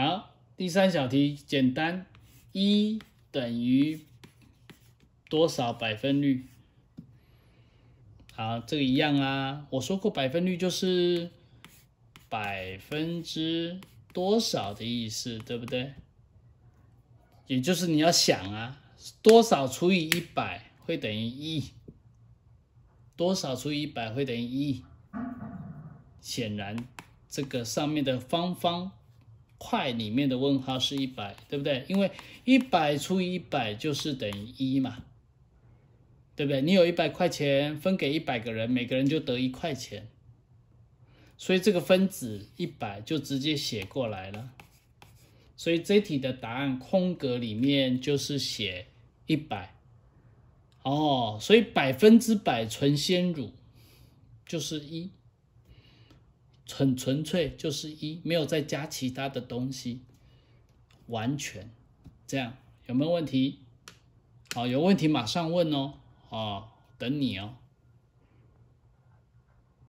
好，第三小题简单，一等于多少百分率？好，这个一样啊。我说过，百分率就是百分之多少的意思，对不对？也就是你要想啊，多少除以一百会等于一，多少除以一百会等于一。显然，这个上面的方方。块里面的问号是一百，对不对？因为一百除以一百就是等于一嘛，对不对？你有一百块钱分给一百个人，每个人就得一块钱，所以这个分子一百就直接写过来了。所以这题的答案空格里面就是写一百。哦，所以百分之百纯鲜乳就是一。很纯粹就是一，没有再加其他的东西，完全这样有没有问题？好，有问题马上问哦，好，等你哦。